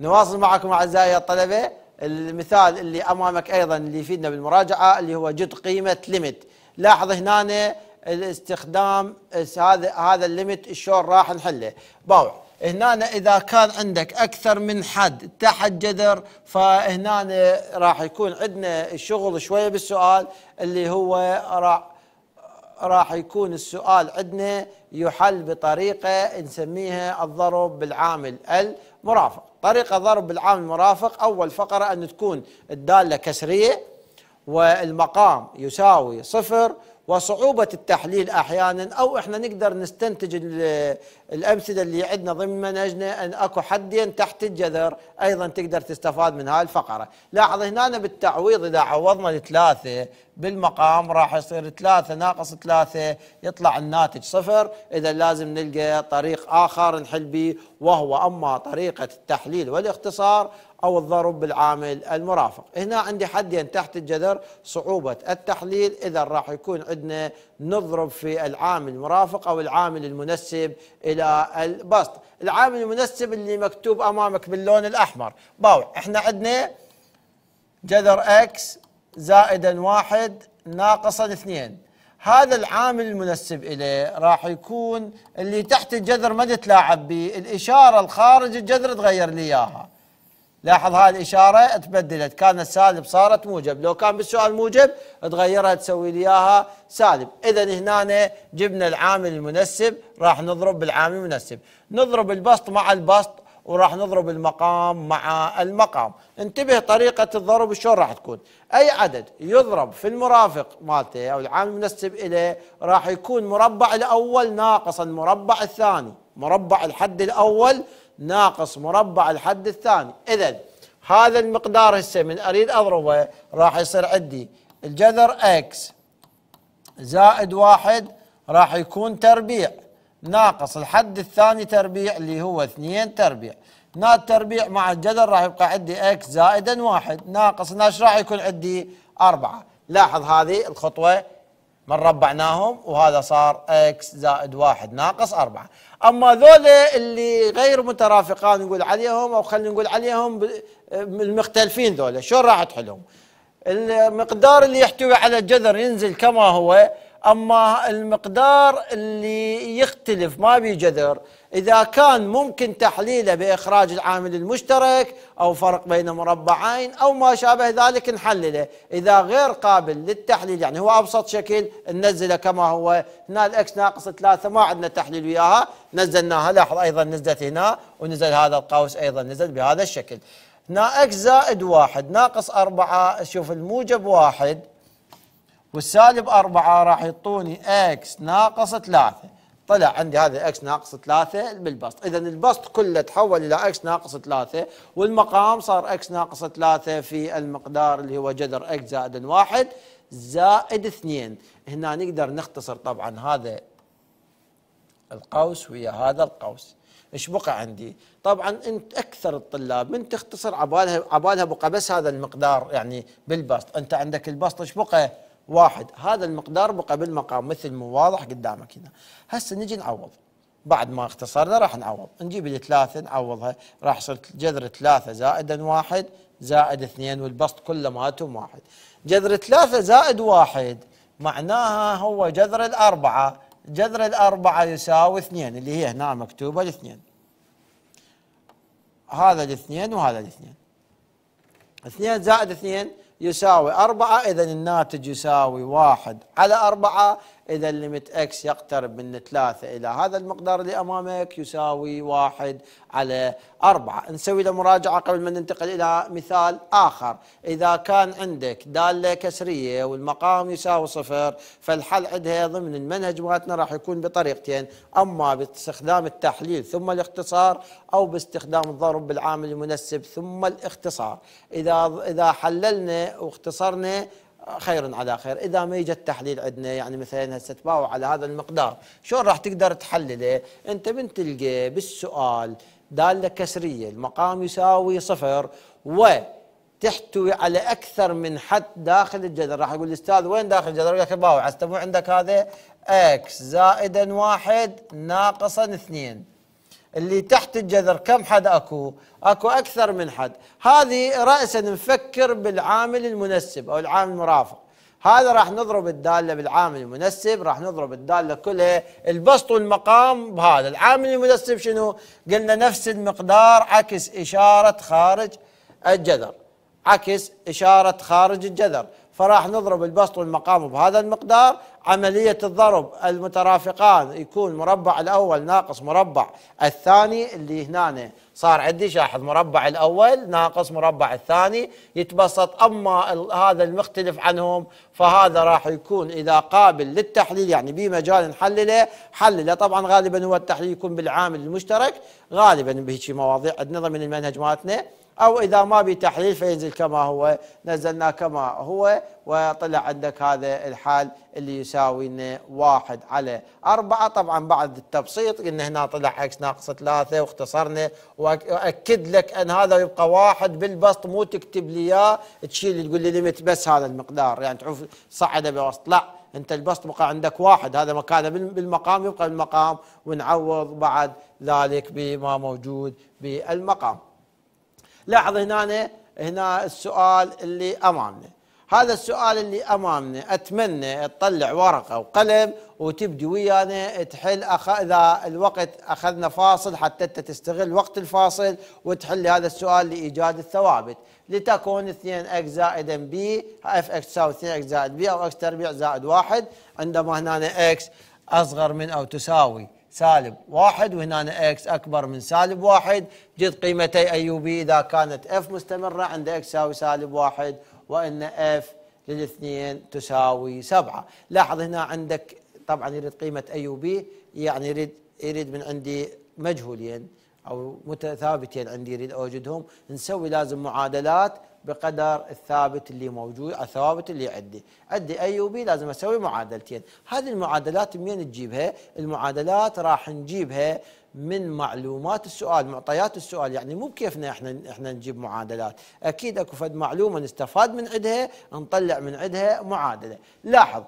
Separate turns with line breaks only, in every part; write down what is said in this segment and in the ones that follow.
نواصل معكم أعزائي الطلبة المثال اللي أمامك أيضا اللي يفيدنا بالمراجعة اللي هو جد قيمة ليميت لاحظ هنا الاستخدام هذا هذا الليمت شلون راح نحله باوع هنا اذا كان عندك اكثر من حد تحت جذر فهنا راح يكون عندنا الشغل شويه بالسؤال اللي هو راح راح يكون السؤال عندنا يحل بطريقه نسميها الضرب بالعامل المرافق طريقة ضرب العام المرافق أول فقرة أن تكون الدالة كسرية والمقام يساوي صفر وصعوبة التحليل أحيانا أو إحنا نقدر نستنتج الأمثلة اللي عندنا ضمن منهجنا أن أكو حدين تحت الجذر أيضا تقدر تستفاد من هاي الفقرة لاحظ هنا بالتعويض إذا عوضنا لثلاثة بالمقام راح يصير ثلاثة ناقص ثلاثة يطلع الناتج صفر إذا لازم نلقى طريق آخر نحل به وهو أما طريقة التحليل والاختصار أو الضرب بالعامل المرافق هنا عندي حدين تحت الجذر صعوبة التحليل إذا راح يكون عندنا نضرب في العامل المرافق أو العامل المنسب إلى البسط العامل المنسب اللي مكتوب أمامك باللون الأحمر باوع إحنا عندنا جذر اكس زائدا واحد ناقصا اثنين هذا العامل المنسب إليه راح يكون اللي تحت الجذر ما تتلاعب به الإشارة الخارج الجذر تغير لي إياها لاحظ هاي الإشارة تبدلت كانت سالب صارت موجب لو كان بالسؤال موجب تغيرها تسوي لي إياها سالب إذا هنا جبنا العامل المنسب راح نضرب بالعامل المنسب نضرب البسط مع البسط وراح نضرب المقام مع المقام انتبه طريقة الضرب شلون راح تكون أي عدد يضرب في المرافق مالته أو العامل المنسب إليه راح يكون مربع الأول ناقص المربع الثاني مربع الحد الأول ناقص مربع الحد الثاني إذا هذا المقدار هسه من أريد أضربه راح يصير عندي الجذر إكس زائد واحد راح يكون تربيع ناقص الحد الثاني تربيع اللي هو اثنين تربيع نات تربيع مع الجذر راح يبقى عندي اكس زائدا واحد ناقص ناش راح يكون عندي أربعة لاحظ هذه الخطوة من ربعناهم وهذا صار اكس زائد واحد ناقص أربعة اما ذولا اللي غير مترافقان نقول عليهم او خلينا نقول عليهم المختلفين ذولا شلون راح تحلهم المقدار اللي يحتوي على الجذر ينزل كما هو اما المقدار اللي يختلف ما بي جذر اذا كان ممكن تحليله باخراج العامل المشترك او فرق بين مربعين او ما شابه ذلك نحلله اذا غير قابل للتحليل يعني هو ابسط شكل ننزله كما هو هنا الاكس ناقص ثلاثة ما عندنا تحليل وياها نزلناها لاحظ ايضا نزلت هنا ونزل هذا القوس ايضا نزل بهذا الشكل هنا اكس زائد واحد ناقص أربعة شوف الموجب واحد والسالب أربعة راح يعطوني اكس ناقص ثلاثة طلع عندي هذا اكس ناقص ثلاثة بالبسط إذا البسط كله تحول إلى اكس ناقص ثلاثة والمقام صار اكس ناقص ثلاثة في المقدار اللي هو جذر اكس زائد واحد زائد اثنين هنا نقدر نختصر طبعا هذا القوس ويا هذا القوس ايش بقى عندي؟ طبعا انت اكثر الطلاب من تختصر عبالها عبالها بقى بس هذا المقدار يعني بالبسط، انت عندك البسط ايش بقى؟ واحد هذا المقدار مقابل مقام مثل ما واضح قدامك هنا هسه نجي نعوض بعد ما اختصرنا راح نعوض نجيب الثلاثة نعوضها راح يصير جذر ثلاثة زائدا واحد زائد اثنين والبسط كله ماتهم واحد جذر ثلاثة زائد واحد معناها هو جذر الأربعة جذر الأربعة يساوي اثنين اللي هي هنا مكتوبة الاثنين هذا الاثنين وهذا الاثنين اثنين زائد اثنين يساوي أربعة إذا الناتج يساوي واحد على أربعة إذا الليمت إكس يقترب من ثلاثة إلى هذا المقدار اللي أمامك يساوي واحد على أربعة نسوي له مراجعة قبل ما ننتقل إلى مثال آخر إذا كان عندك دالة كسرية والمقام يساوي صفر فالحل عندها ضمن المنهج مالتنا راح يكون بطريقتين أما باستخدام التحليل ثم الاختصار أو باستخدام الضرب بالعامل المنسب ثم الاختصار إذا إذا حللنا واختصرنا خير على خير اذا ما يجى التحليل عندنا يعني مثلا هسه تباوع على هذا المقدار شلون راح تقدر تحلله انت من تلقى بالسؤال دالة كسرية المقام يساوي صفر وتحتوي على أكثر من حد داخل الجذر راح يقول الأستاذ وين داخل الجذر يقول لك باوع مو عندك هذا اكس زائدا واحد ناقصا اثنين اللي تحت الجذر كم حد اكو؟ اكو اكثر من حد، هذه راسا نفكر بالعامل المنسب او العامل المرافق، هذا راح نضرب الداله بالعامل المنسب راح نضرب الداله كلها البسط والمقام بهذا العامل المنسب شنو قلنا نفس المقدار عكس اشاره خارج الجذر عكس اشاره خارج الجذر فراح نضرب البسط والمقام بهذا المقدار عملية الضرب المترافقان يكون مربع الأول ناقص مربع الثاني اللي هنا صار عندي شاحظ مربع الأول ناقص مربع الثاني يتبسط أما هذا المختلف عنهم فهذا راح يكون إذا قابل للتحليل يعني بمجال نحلله حلله طبعا غالبا هو التحليل يكون بالعامل المشترك غالبا بهيك مواضيع عندنا من المنهج مالتنا أو إذا ما بتحليل فينزل كما هو نزلناه كما هو وطلع عندك هذا الحال اللي يساوي لنا واحد على أربعة طبعا بعد التبسيط قلنا هنا طلع اكس ناقص ثلاثة واختصرنا وأكد لك أن هذا يبقى واحد بالبسط مو تكتب لي إياه تشيل تقول لي ليمت بس هذا المقدار يعني تعرف صعده بوسط لا انت البسط بقى عندك واحد هذا مكانه بالمقام يبقى بالمقام ونعوض بعد ذلك بما موجود بالمقام لاحظ هنا هنا السؤال اللي امامنا هذا السؤال اللي امامنا اتمنى تطلع ورقه وقلم وتبدي ويانا تحل أخ... اذا الوقت اخذنا فاصل حتى انت تستغل وقت الفاصل وتحل هذا السؤال لايجاد الثوابت لتكون 2 اكس زائد بي اف اكس تساوي 2 اكس زائد بي او اكس تربيع زائد واحد عندما هنا اكس اصغر من او تساوي سالب واحد وهنا اكس اكبر من سالب واحد جد قيمتي ايوبي اذا كانت اف مستمره عند اكس تساوي سالب واحد وان اف للاثنين تساوي سبعه لاحظ هنا عندك طبعا يريد قيمه ايوبي يعني يريد يريد من عندي مجهولين او متثابتين عندي يريد اوجدهم نسوي لازم معادلات بقدر الثابت اللي موجود الثوابت اللي عندي عندي اي وبي لازم اسوي معادلتين هذه المعادلات منين تجيبها المعادلات راح نجيبها من معلومات السؤال معطيات السؤال يعني مو بكيفنا احنا احنا نجيب معادلات اكيد اكو فد معلومه نستفاد من عندها نطلع من عندها معادله لاحظ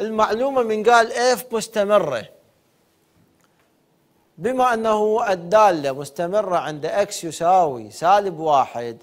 المعلومه من قال اف مستمره بما انه الداله مستمره عند اكس يساوي سالب واحد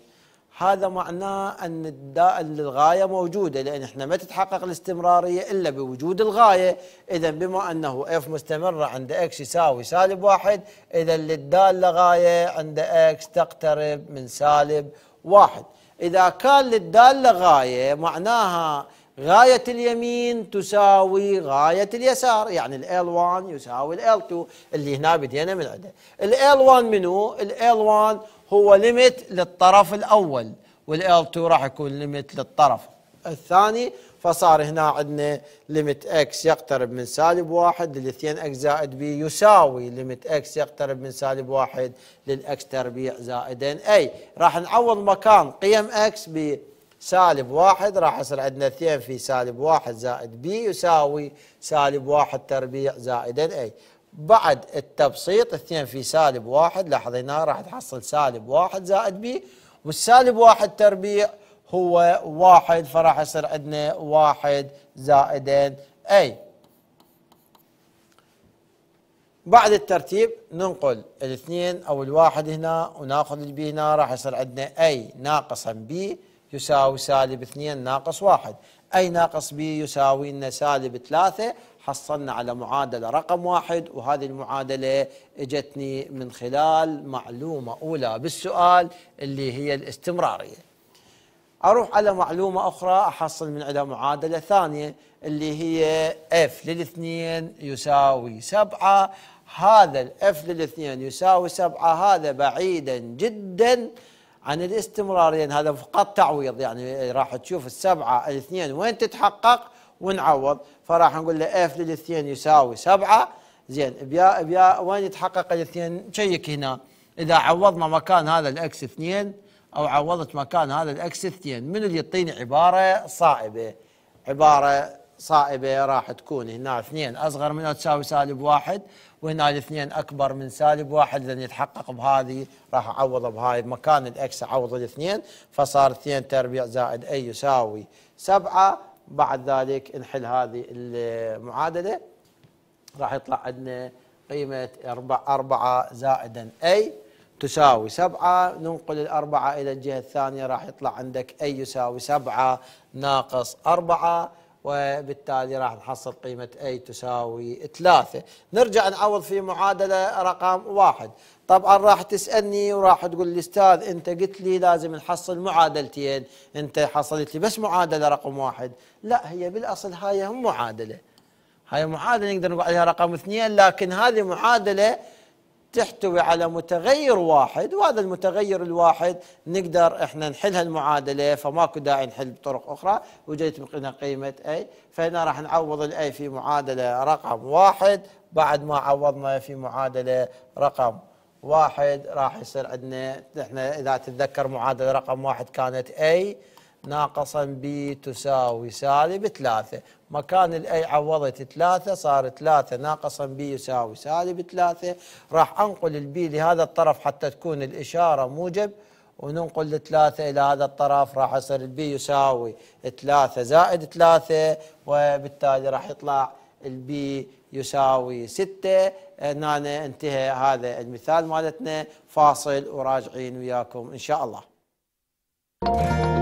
هذا معناه ان الداء الغايه موجوده لان احنا ما تتحقق الاستمراريه الا بوجود الغايه، اذا بما انه اف مستمره عند اكس يساوي سالب واحد، اذا للداله غايه عند اكس تقترب من سالب واحد، اذا كان للداله غايه معناها غاية اليمين تساوي غاية اليسار يعني ال L1 يساوي ال L2 اللي هنا بدينا من عنده ال L1 منو؟ ال L1 هو ليميت للطرف الاول والال 2 راح يكون ليميت للطرف الثاني فصار هنا عندنا ليميت اكس يقترب من سالب واحد للاثنين اكس زائد بي يساوي ليميت اكس يقترب من سالب واحد للاكس تربيع زائد اي راح نعوض مكان قيم اكس بسالب واحد راح يصير عندنا اثنين في سالب واحد زائد بي يساوي سالب واحد تربيع زائد اي بعد التبسيط اثنين في سالب واحد لاحظيناه راح تحصل سالب واحد زائد بي والسالب واحد تربيع هو واحد فراح يصير عندنا واحد زائدين اي بعد الترتيب ننقل الاثنين او الواحد هنا وناخذ البي هنا راح يصير عندنا اي ناقصا بي يساوي سالب اثنين ناقص واحد اي ناقص بي يساوي لنا سالب ثلاثة حصلنا على معادلة رقم واحد وهذه المعادلة اجتني من خلال معلومة أولى بالسؤال اللي هي الاستمرارية أروح على معلومة أخرى أحصل من عندها معادلة ثانية اللي هي F للاثنين يساوي سبعة هذا الإف للاثنين يساوي سبعة هذا بعيدا جدا عن الاستمرارين هذا فقط تعويض يعني راح تشوف السبعة الاثنين وين تتحقق ونعوض فراح نقول له اف للاثنين يساوي سبعة زين بيا بيا وين يتحقق الاثنين شيك هنا اذا عوضنا مكان هذا الاكس اثنين او عوضت مكان هذا الاكس اثنين من اللي يعطيني عبارة صائبة عبارة صائبة راح تكون هنا اثنين اصغر منها تساوي سالب واحد وهنا الاثنين اكبر من سالب واحد لان يتحقق بهذه راح اعوض بهاي مكان الاكس اعوض الاثنين فصار اثنين تربيع زائد اي يساوي سبعه بعد ذلك نحل هذه المعادلة راح يطلع عندنا قيمة أربعة, أربعة زائدا أي تساوي سبعة ننقل الأربعة إلى الجهة الثانية راح يطلع عندك أي يساوي سبعة ناقص أربعة وبالتالي راح نحصل قيمة أي تساوي ثلاثة نرجع نعوض في معادلة رقم واحد طبعا راح تسالني وراح تقول لي استاذ انت قلت لي لازم نحصل معادلتين انت حصلت لي بس معادله رقم واحد لا هي بالاصل هاي هم معادله هاي معادله نقدر نقول عليها رقم اثنين لكن هذه معادله تحتوي على متغير واحد وهذا المتغير الواحد نقدر احنا نحل هالمعادله فماكو داعي نحل بطرق اخرى وجيت بقينا قيمه اي فهنا راح نعوض الاي في معادله رقم واحد بعد ما عوضنا في معادله رقم واحد راح يصير عندنا نحن اذا تتذكر معادله رقم واحد كانت A ناقصا B تساوي سالب ثلاثة مكان الاي عوضت ثلاثة صار ثلاثة ناقصا B يساوي سالب ثلاثة راح انقل البي لهذا الطرف حتى تكون الاشاره موجب وننقل الثلاثة إلى هذا الطرف راح يصير البي يساوي ثلاثة زائد ثلاثة وبالتالي راح يطلع البي يساوي 6 هنا آه، انتهى هذا المثال مالتنا فاصل وراجعين وياكم ان شاء الله